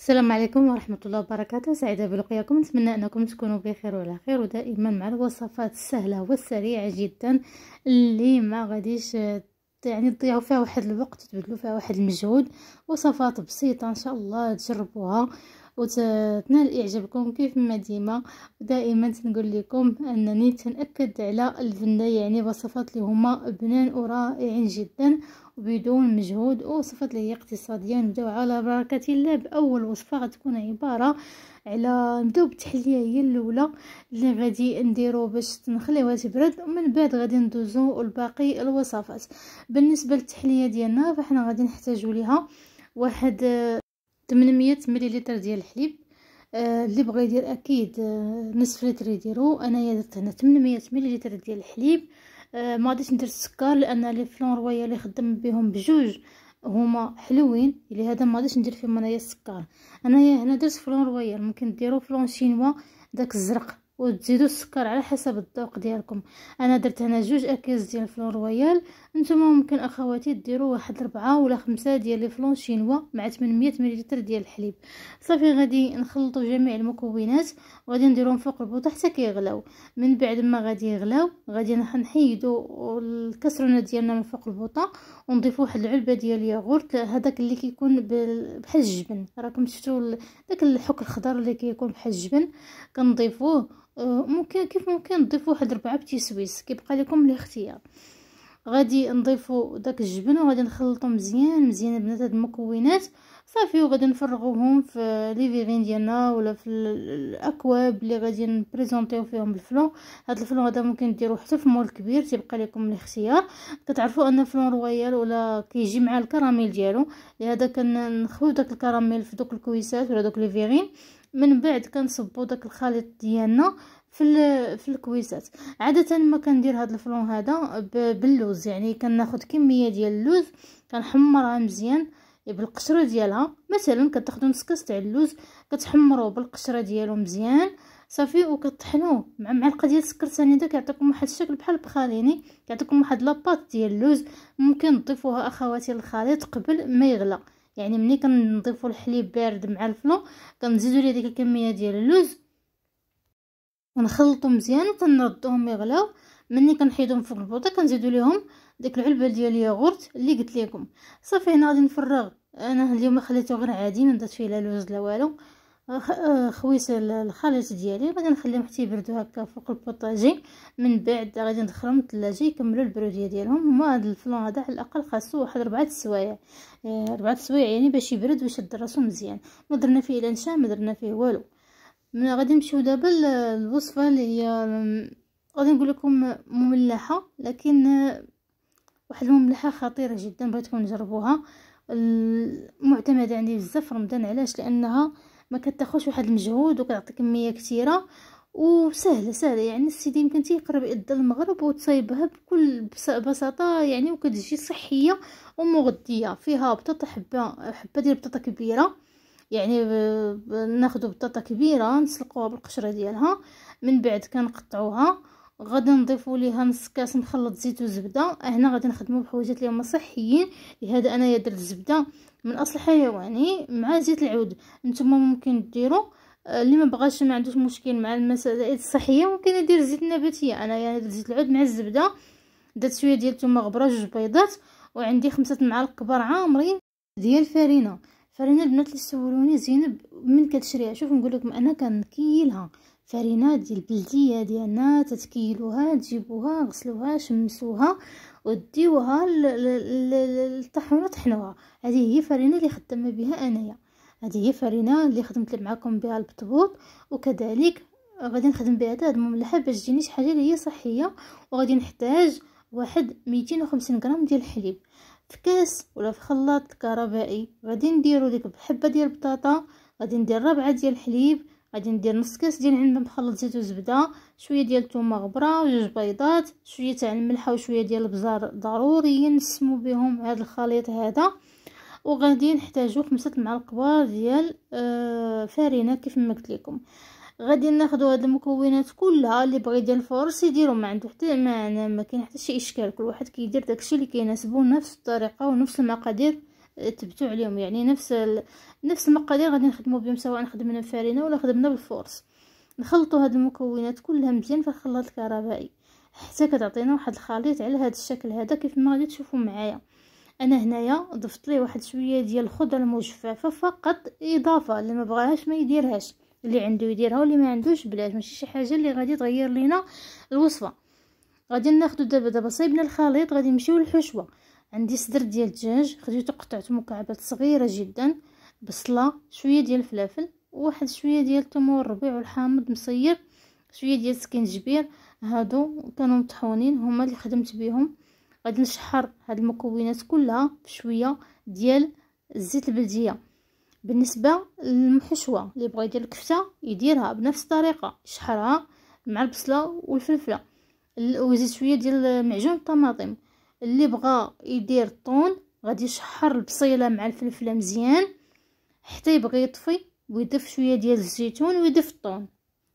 السلام عليكم ورحمة الله وبركاته سعيدة بلقياكم نتمنى أنكم تكونوا بخير وعلى خير ودائما مع الوصفات السهلة والسريعة جدا اللي ما غاديش يعني تضيعوا فيها واحد الوقت تبذلوا فيها واحد المجهود وصفات بسيطة إن شاء الله تجربوها وتنال اعجابكم كيف ما ديما دائما تنقول لكم انني تنأكد على الفنده يعني وصفات اللي هما بنان ورائعين جدا وبدون مجهود وصفات اللي هي اقتصادية نبداو على بركة الله بأول وصفة غتكون عبارة على نبداو بالتحلية هي الاولى اللي غادي نديرو باش نخليوها تبرد ومن بعد غادي ندوزو لباقي الوصفات بالنسبة للتحلية ديالنا فاحنا غادي نحتاجو ليها واحد 800 مليلتر ديال الحليب آه اللي بغى يدير اكيد آه نصف لتر يديرو انايا درت هنا 800 مليلتر ديال الحليب آه ما غاديش ندير السكر لان لي فلون رويال اللي خدم بهم بجوج هما حلوين لهذا ما غاديش ندير فيهم انايا السكر انايا هنا درت فلون رويال ممكن ديرو فلون شينوا داك الزرق وتزيدوا السكر على حسب الذوق ديالكم انا درت هنا جوج اكياس ديال الفلون رويال نتوما ممكن اخواتي ديروا واحد ربعة ولا خمسة ديال الفلون شينوا مع 800 مليلتر ديال الحليب صافي غادي نخلطوا جميع المكونات وغادي نديرهم فوق البوطه حتى كيغلاو من بعد ما غادي يغلاو غادي نحيدوا الكسرونه ديالنا من فوق البوطه ونضيف واحد العلبه ديال الياغورت هذاك اللي كيكون بحال الجبن راكم شفتوا داك الحك الخضر اللي كيكون بحال الجبن كنضيفوه ممكن كيف ممكن نضيف واحد ربعة بتي سويس كيبقى لكم الاختيار غادي نضيفوا داك الجبن وغادي نخلطو مزيان مزيان بنات هاد المكونات صافي وغادي نفرغوهم في لي فيغين ديالنا ولا في الاكواب اللي غادي نبريزونطيو فيهم الفلون هاد الفلون هذا ممكن ديروه حتى في مول كبير تيبقى لكم الاختيار كتعرفوا ان الفلون رويال ولا كيجي مع الكراميل ديالو لهذا كنخويو داك الكراميل في دوك الكويسات ولا دوك لي فيغين من بعد كنصبو داك الخليط ديالنا في في الكويسات عاده ما كندير هاد الفلون هذا باللوز يعني كناخد كميه ديال اللوز كنحمرها مزيان بالقشره ديالها مثلا كتاخذوا نص كاس تاع اللوز كتحمروا بالقشره ديالو مزيان صافي وكطحنوه مع معلقه ديال السكر ثاني دا كيعطيكم واحد الشكل بحال بخاليني كيعطيكم واحد لاباط ديال اللوز ممكن تضيفوها اخواتي للخليط قبل ما يغلى يعني ملي كنضيفو الحليب بارد مع الفلون كنزيدو ليه ديك الكميه ديال اللوز ونخلطو مزيان وكنردوهم يغلاو ملي كنحيدهم فوق البوطه كنزيدو ليهم ديك العلبه ديال الياغورت اللي قلت لكم صافي هنا غادي نفرغ انا اليوم خليته غير عادي ما درت فيه لا لوز لا والو خويت الخليط ديالي غادي نخليهم حتى يبردو هكا فوق البوطاجي من بعد غادي ندخلهم الثلاجة يكملوا البروديه ديالهم هما هذا الفلون هذا على الاقل خاصو واحد ربعة السوايع آه، ربعة السوايع يعني باش يبرد ويشد راسو مزيان ما درنا فيه لا نشا ما درنا فيه والو من غادي نمشيو دابا للوصفه اللي هي غادي نقول لكم مملحه لكن آه، واحد المملحه خطيره جدا بغيتكم نجربوها معتمده عندي بزاف رمضان علاش لانها ما كتاخذش واحد المجهود وكتعطي كميه كثيره وسهله سهله يعني السيد يمكن تيقرب يد المغرب وتصايبها بكل بساطه يعني وكتجي صحيه ومغذيه فيها بطاطا حبه حبه ديال بطاطا كبيره يعني ناخذ بطاطا كبيره نسلقوها بالقشره ديالها من بعد كنقطعوها غادي نضيفوا ليها نص كاس مخلط زيت وزبده هنا غادي نخدموا بحوايج اللي هما صحيين لهذا انايا درت الزبده من اصل حيواني مع زيت العود نتوما ممكن ديروا آه، اللي ما بغاش ما عندوش مشكل مع المسائل الصحيه ممكن يدير زيت نباتيه انا يعني زيت العود مع الزبده درت شويه ديال الثوم غبره جوج بيضات وعندي خمسة معالق كبار عامرين ديال فرينه فرينه البنات اللي سولوني زينب من كتشريها شوف نقول لكم انا كنكيلها الفرينات ديال البلديه ديالنا تتكيلوها تجيبوها غسلوها شمسوها وديوها للطحونه طحنوها هذه هي فرينه اللي خدامه بها انايا هذه هي فرينه اللي خدمت معكم بها البطبوط وكذلك غادي نخدم بها هاد المملحه باش تجيني شي حاجه اللي هي صحيه وغادي نحتاج واحد 250 غرام ديال الحليب في كاس ولا في خلاط كهربائي غادي نديرو ديك بحبه ديال البطاطا غادي ندير ربعه ديال الحليب غادي ندير نص كاس ديال العلبه مخلط زيت وزبده شويه ديال الثومه غبره جوج بيضات شويه تاع الملحه وشويه ديال البزار ضروري نسمو بهم هذا الخليط هذا وغادي نحتاجو خمسة المعالق كبار ديال آه فرينه كيف ما قلت لكم غادي ناخذوا هاد المكونات كلها اللي بغى يدير الفورس يديرو ما عنده حتى ما ما كاين حتى شي اشكال كل واحد كيدير داكشي اللي كيناسبو نفس الطريقه ونفس المقادير آه، تبتو عليهم يعني نفس نفس المقادير غادي نخدمو بهم سواء خدمنا بالفرينه ولا خدمنا بالفورس نخلطو هاد المكونات كلها مزيان في الخلاط الكهربائي حتى كتعطينا واحد الخليط على هاد الشكل هذا كيف ما غادي تشوفوا معايا انا هنايا ضفت ليه واحد شويه ديال الخضره المجففه فقط اضافه اللي ما بغاهاش ما يديرهاش اللي عنده يديرها واللي ما عندوش بلاش ماشي شي حاجه اللي غادي تغير لينا الوصفه غادي ناخذ دابا دابا صايبنا الخليط غادي نمشيو للحشوه عندي صدر ديال الدجاج خديته قطعته مكعبات صغيره جدا بصله شويه ديال الفلافل وواحد شويه ديال الثوم الربيع والحامض مصير شويه ديال السكنجبير هادو كانوا مطحونين هما اللي خدمت بهم غادي نشحر هاد المكونات كلها بشويه ديال الزيت البلديه بالنسبه للمحشوه اللي بغى يدير الكفته يديرها بنفس الطريقه يشحرها مع البصله والفلفله ويزيد شويه ديال معجون الطماطم اللي بغى يدير الطون غادي يشحر البصيله مع الفلفله مزيان حتى يبغي يطفي ويضيف شويه ديال الزيتون ويضيف الطون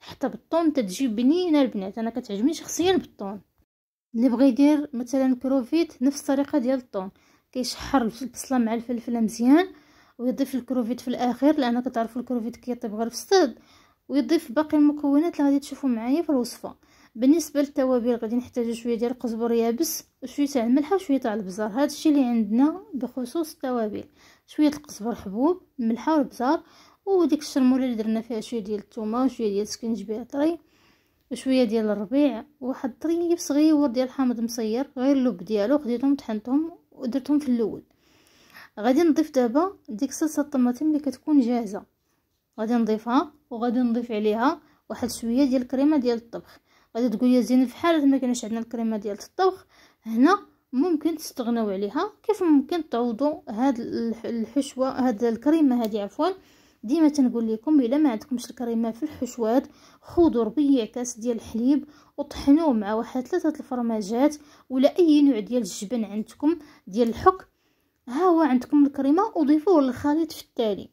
حتى بالطون تتجي بنينه البنات انا كتعجبني شخصيا بالطون اللي بغى يدير مثلا كروفيت نفس الطريقه ديال الطون كيشحر البصله مع الفلفله مزيان ويضيف الكروفيت في الاخير لان كتعرفوا الكروفيت كيطيب غير في الصيد ويضيف باقي المكونات اللي غادي تشوفوا معايا في الوصفه بالنسبه للتوابل غادي نحتاجو شويه ديال القزبر يابس شويه تاع الملحه وشويه تاع البزار الشيء اللي عندنا بخصوص التوابل شويه القزبر حبوب الملحه والبزار وديك الشرموله اللي درنا فيها شويه ديال الثومه وشويه ديال السكنجبير طري وشويه ديال الربيع واحد طريب صغير ديال الحامض مصير غير اللب ديالو خديتهم طحنتهم ودرتهم في الاول غادي نضيف دابا ديك صلصه الطماطم اللي كتكون جاهزه غادي نضيفها وغادي نضيف عليها واحد شويه ديال الكريمه ديال الطبخ غادي تقولي زين في حاله ما كانش عندنا الكريمه ديال الطبخ هنا ممكن تستغناو عليها كيف ممكن تعوضوا هاد الحشوه هاد الكريمه هادي عفوا ديما تنقول لكم الا ما عندكمش الكريمه في الحشوات خذوا ربيع كاس ديال الحليب وطحنوه مع واحد ثلاثه الفرماجات ولا اي نوع ديال الجبن عندكم ديال الحك ها هو عندكم الكريمه وضيفوه للخليط في التالي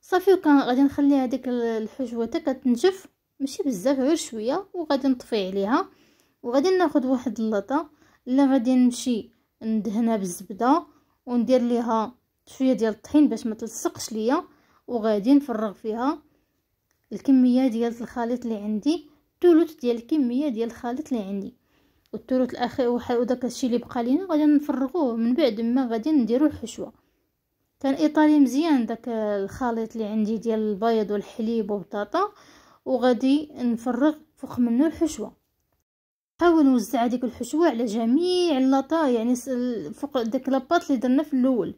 صافي وكان غادي نخلي هذيك الحشوه حتى كتنجف ماشي بزاف غير شويه وغادي نطفي عليها وغادي ناخذ واحد اللطه اللي غادي نمشي ندهنها بالزبده وندير ليها شويه ديال الطحين باش ما تلصقش ليا وغادي نفرغ فيها الكميه ديال الخليط اللي عندي الثلث ديال الكميه ديال الخليط اللي عندي والثلث الاخير وداك الشيء اللي بقى لينا غادي نفرغوه من بعد ما غادي نديرو الحشوه كان ايطالي مزيان داك الخليط اللي عندي ديال البيض والحليب والبطاطا وغادي نفرغ فوق منه الحشوه نحاول نوزع هذيك الحشوه على جميع اللاطا يعني فوق داك لاباط اللي درنا في الاول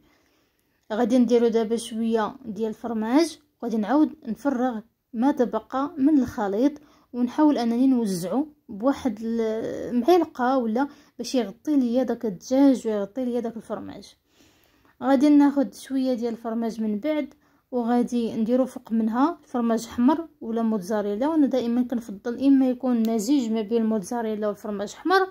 غادي نديرو دابا شويه ديال الفرماج وغادي نعاود نفرغ ما تبقى من الخليط ونحاول انني نوزعو بواحد المعلقه ولا باش يغطي ليا داك الدجاج ويغطي ليا داك الفرماج غادي ناخد شويه ديال الفرماج من بعد وغادي نديرو فوق منها فرماج حمر ولا موتزاريلا وانا دائما كنفضل اما يكون مزيج ما بين الموتزاريلا والفرماج حمر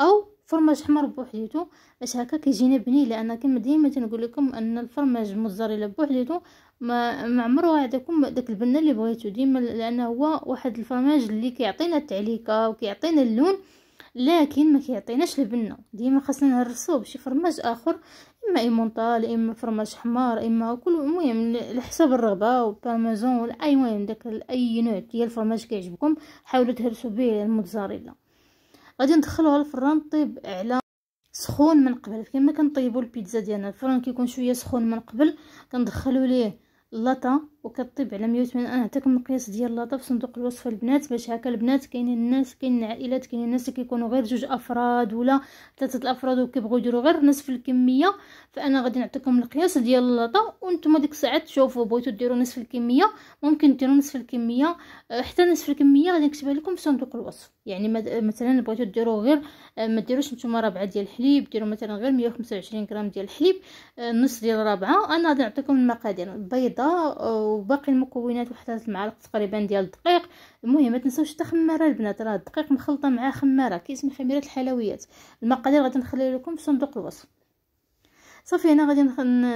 او فرماج حمر بوحديتو باش هكا كيجينا بني لان كما ديما تنقول لكم ان الفرماج الموتزاريلا بوحديتو ما ما عمرو داك البنه اللي بغيتو ديما لان هو واحد الفرماج اللي كيعطينا التعليكه وكيعطينا اللون لكن ما كيعطيناش البنه ديما خاصنا نرسو بشي فرماج اخر اما ايمونطال اما فرماج حمار اما كل المهم على حساب الرغبه والبارميزون ولا اي مهم داك اي نوع ديال الفرماج كيعجبكم حاولوا تهرسوا به الموتزاريلا غادي ندخلوها الفران طيب على سخون من قبل كما كنطيبوا البيتزا ديالنا الفران كيكون شويه سخون من قبل كندخلوا ليه لاطا وكطيب على مية وثمانين انا نعطيكم مقياس ديال اللطف صندوق الوصف البنات باش هكا البنات كاينين الناس كاينين العائلات كاينين الناس اللي كيكونوا غير جوج افراد ولا ثلاثه الافراد وكيبغوا يديروا غير نصف الكميه فانا غادي نعطيكم القياس ديال اللطه وانتم ديك الساعه تشوفوا بغيتوا ديروا نصف الكميه ممكن ديروا نصف الكميه آه، حتى نصف الكميه غادي نكتبها لكم في صندوق الوصف يعني آه، مثلا بغيتوا ديروا غير آه، ما ديروش نتوما ربعه ديال الحليب ديروا مثلا غير 125 غرام ديال الحليب نص ديال ربعه انا غادي نعطيكم المقادير بيضه وباقي المكونات واحد المعالق تقريبا ديال الدقيق المهم ما تنساوش حتى خماره البنات راه الدقيق مخلطه مع خماره كيسمي خميره الحلويات المقادير غادي نخلي لكم في صندوق الوصف صافي هنا غادي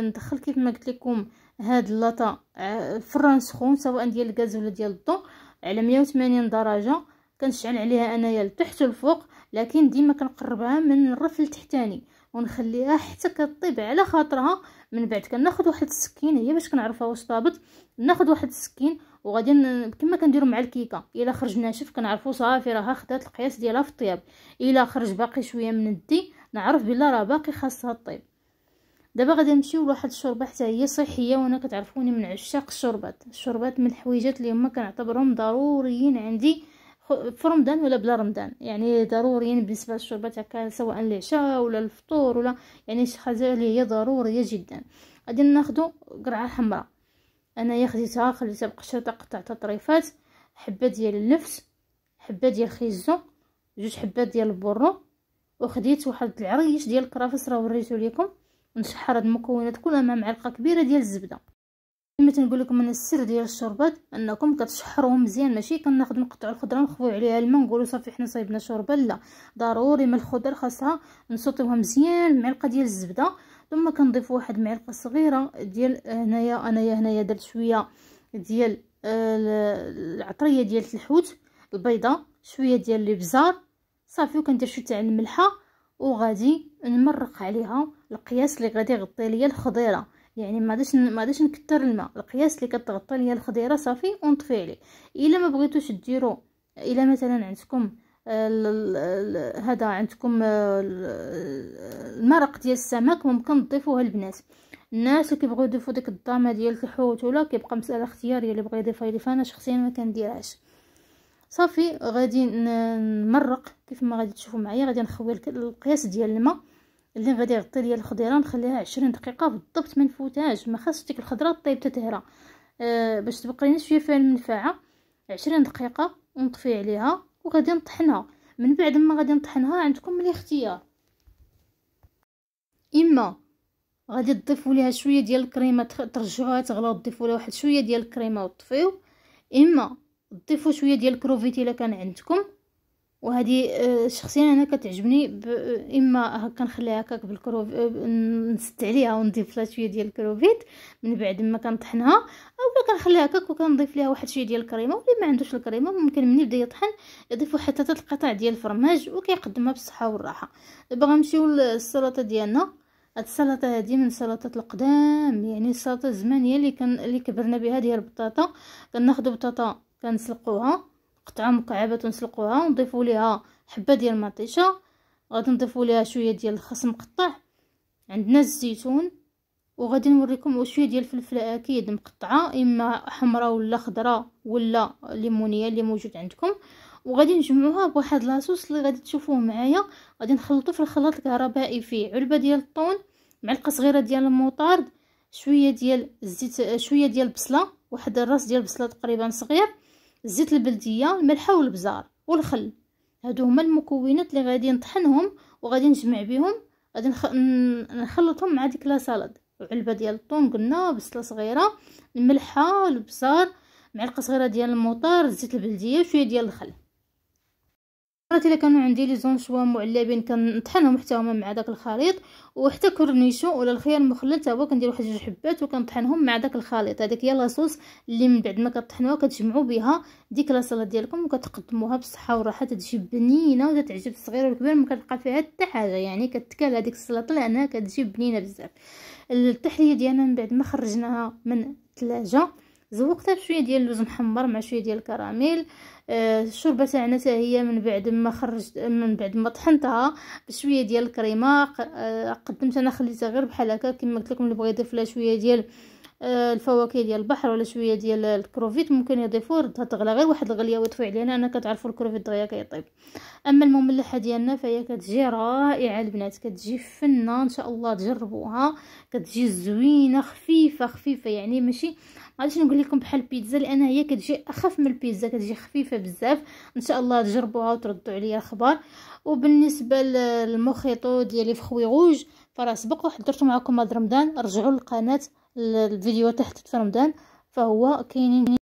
ندخل كيف ما قلت لكم هاد اللاطه آه، فران سخون سواء ديال الغاز ولا ديال الضو على 180 درجه كنشعل عليها انايا لتحت والفوق لكن ديما كنقربها من الرف التحتاني ونخليها حتى كطيب على خاطرها من بعد كناخذ واحد السكين هي باش كنعرفها واش طابت ناخذ واحد السكين وغادي كما كنديرو مع الكيكه الا خرج ناشف كنعرفو صافي راها خدات القياس ديالها في الطياب الا خرج باقي شويه من الدي نعرف بلي راه باقي خاصها طيب دابا غادي نمشيو لواحد الشوربه حتى هي صحيه وانا كتعرفوني من عشاق الشوربات الشوربات من الحويجات اللي هما كنعتبرهم ضروريين عندي في رمضان ولا بلا رمضان يعني ضروري يعني بالنسبه للشربات هكا سواء العشاء ولا الفطور ولا يعني شي حاجه اللي هي ضروريه جدا غادي ناخذ قرعه حمراء انايا خديتها خليتها بقشره قطعتها طريفات حبه ديال النفس حبه ديال خيزو جوج حبات ديال البرو وخديت واحد العريش ديال الكرافس راه وريته لكم نشحر هاد المكونات كلها مع معلقه كبيره ديال الزبده كما تنقول لكم من السر ديال الشوربات انكم كتشحروهم مزيان ماشي كناخذ نقطعوا الخضره نخويو عليها الماء ونقولوا صافي حنا صايبنا شوربه لا ضروري من الخضر خاصها نسوطيوها مزيان معلقه ديال الزبده ثم كنضيف واحد معلقه صغيره ديال هنايا انايا هنايا درت شويه ديال العطريه ديال الحوت البيضه شويه ديال الابزار صافي وكندير شويه تاع الملحه وغادي نمرق عليها القياس اللي غادي يغطي ليا الخضيره يعني ما داش ما داش نكثر الماء القياس اللي كتغطى ليا الخضيره صافي ونطفي عليه الا ما بغيتوش ديرو الا مثلا عندكم هذا عندكم المرق ديال السمك ممكن تضيفوه البنات الناس اللي كيبغيو يضيفوا ديك الضامه ديال الحوت ولا كيبقى مساله اختياريه اللي بغى يضيفها لي فانا شخصيا ما كنديرهاش صافي غادي نمرق كيف ما غادي تشوفوا معايا غادي نخوي القياس ديال الماء اللي غادي يغطي ليا الخضيره نخليها عشرين دقيقه بالضبط ما نفوتهاش ما خاصش ديك الخضره طيب تتهرى أه باش تبقى لنا شويه فيها المنفعه عشرين دقيقه ونطفي عليها وغادي نطحنها من بعد ما غادي نطحنها عندكم الاختيار اما غادي تضيفوا ليها شويه ديال الكريمه ترجعوها تغلى وتضيفوا لها واحد شويه ديال الكريمه وتطفيو اما تضيفوا شويه ديال الكروفيت الا كان عندكم وهذه آه، شخصيا انا كتعجبني ب... آه، اما هكا نخليها هكاك بالكروف آه، نست عليها ونضيف لها شويه ديال الكروفيت من بعد ما كنطحنها اولا كنخليها هكاك وكنضيف ليها واحد شويه ديال الكريمه واللي ما عندوش الكريمه ممكن ملي يبدا يطحن يضيف واحد حتى القطع ديال الفرماج وكيقدمها بالصحه والراحه دابا غنمشيو للسلطه ديالنا هاد السلطه هادي من سلطات القدام يعني السلطه الزمانيه اللي كان اللي كبرنا بها ديال البطاطا كناخذوا بطاطا كنسلقوها قطعه مكعبه ونسلقوها ونضيفوا ليها حبه ديال المطيشه غادي نضيفوا ليها شويه ديال الخس مقطع عندنا الزيتون وغادي نوريكم شويه ديال الفلفل اكيد مقطعه اما حمراء ولا خضراء ولا ليمونيه اللي موجود عندكم وغادي نجمعوها بواحد لاصوص اللي غادي تشوفوه معايا غادي نخلطو في الخلاط الكهربائي فيه علبه ديال الطون معلقه صغيره ديال الموطارد شويه ديال الزيت شويه ديال البصله واحد الراس ديال البصله تقريبا صغير الزيت البلديه الملحه والبزار والخل هادو هما المكونات اللي غادي نطحنهم وغادي نجمع بهم غادي نخ... نخلطهم مع ديك لا سالاد علبه ديال الطون قلنا بصله صغيره الملحه البزار معلقه صغيره ديال الموطار الزيت البلديه شويه ديال الخل مرات الا كانوا عندي لي زونشوا معلبين كنطحنهم حتى هما مع داك الخليط وحتى كورنيشو ولا الخيار المخلل تا هو كندير واحد جوج حبات وكنطحنهم مع داك الخليط هذيك هي لاصوص اللي من بعد ما كطحنوها كتجمعوا بها ديك لاصاله ديالكم وكتقدموها بالصحه والراحه تتجي بنينه وتتعجب الصغير والكبير ما كتلقى فيها حتى حاجه يعني كتكال هذيك السلطه لانها كتجي بنينه بزاف التحليه ديالنا من بعد ما خرجناها من الثلاجه زوقتها بشويه ديال اللوز محمر مع شويه ديال الكراميل آه الشوربه تاعنا هي من بعد ما خرجت من بعد ما طحنتها بشويه ديال الكريمه آه، قدمت انا خليتها غير بحال هكا كما قلت لكم اللي بغى يضيف لها شويه ديال آه الفواكه ديال البحر ولا شويه ديال الكروفيت ممكن يضيفوا ردها تغلى غير واحد الغليه ويطفي عليها انا كتعرفوا الكروفيت دغيا كيطيب اما المملحه ديالنا فهي كتجي رائعه البنات كتجي فنه ان شاء الله تجربوها كتجي زوينه خفيفه خفيفه يعني ماشي غاديش نقول لكم بحال البيتزا لان هي كتجي اخف من البيتزا كتجي خفيفه بزاف ان شاء الله تجربوها وتردوا عليا الخبر وبالنسبه للمخيطو ديالي في خوي غوج فراه سبق وحضرت معكم هذا رمضان رجعوا للقناه الفيديو تحت في رمضان فهو كاينين